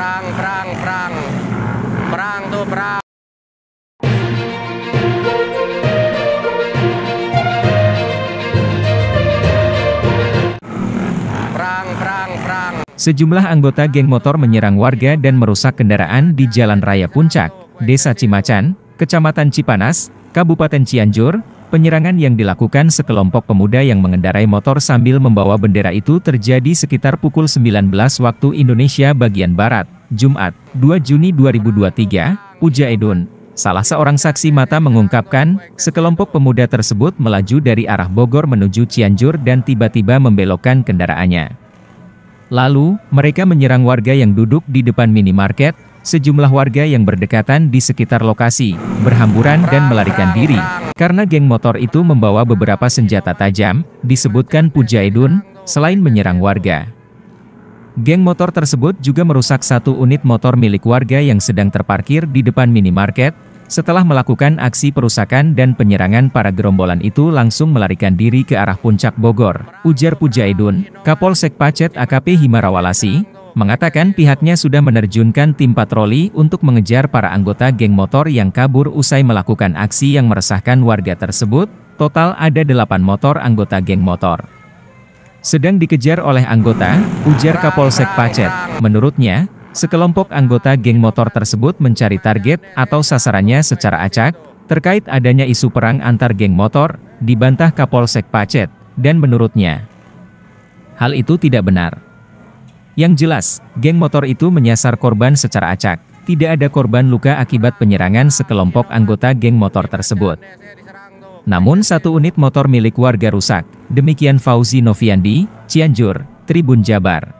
perang perang perang perang tuh perang Sejumlah anggota geng motor menyerang warga dan merusak kendaraan di Jalan Raya Puncak, Desa Cimacan, Kecamatan Cipanas, Kabupaten Cianjur, Penyerangan yang dilakukan sekelompok pemuda yang mengendarai motor sambil membawa bendera itu terjadi sekitar pukul 19 waktu Indonesia bagian Barat, Jumat, 2 Juni 2023, Uja Edun. Salah seorang saksi mata mengungkapkan, sekelompok pemuda tersebut melaju dari arah Bogor menuju Cianjur dan tiba-tiba membelokkan kendaraannya. Lalu, mereka menyerang warga yang duduk di depan minimarket, sejumlah warga yang berdekatan di sekitar lokasi, berhamburan dan melarikan diri, karena geng motor itu membawa beberapa senjata tajam, disebutkan Pujaidun, selain menyerang warga. Geng motor tersebut juga merusak satu unit motor milik warga yang sedang terparkir di depan minimarket, setelah melakukan aksi perusakan dan penyerangan para gerombolan itu langsung melarikan diri ke arah puncak Bogor, ujar Pujaidun, Kapolsek Pacet AKP Himarawalasi, mengatakan pihaknya sudah menerjunkan tim patroli untuk mengejar para anggota geng motor yang kabur usai melakukan aksi yang meresahkan warga tersebut, total ada 8 motor anggota geng motor. Sedang dikejar oleh anggota, ujar Kapolsek Pacet. Menurutnya, Sekelompok anggota geng motor tersebut mencari target atau sasarannya secara acak, terkait adanya isu perang antar geng motor, dibantah Kapolsek Pacet, dan menurutnya, hal itu tidak benar. Yang jelas, geng motor itu menyasar korban secara acak, tidak ada korban luka akibat penyerangan sekelompok anggota geng motor tersebut. Namun satu unit motor milik warga rusak, demikian Fauzi Noviandi, Cianjur, Tribun Jabar.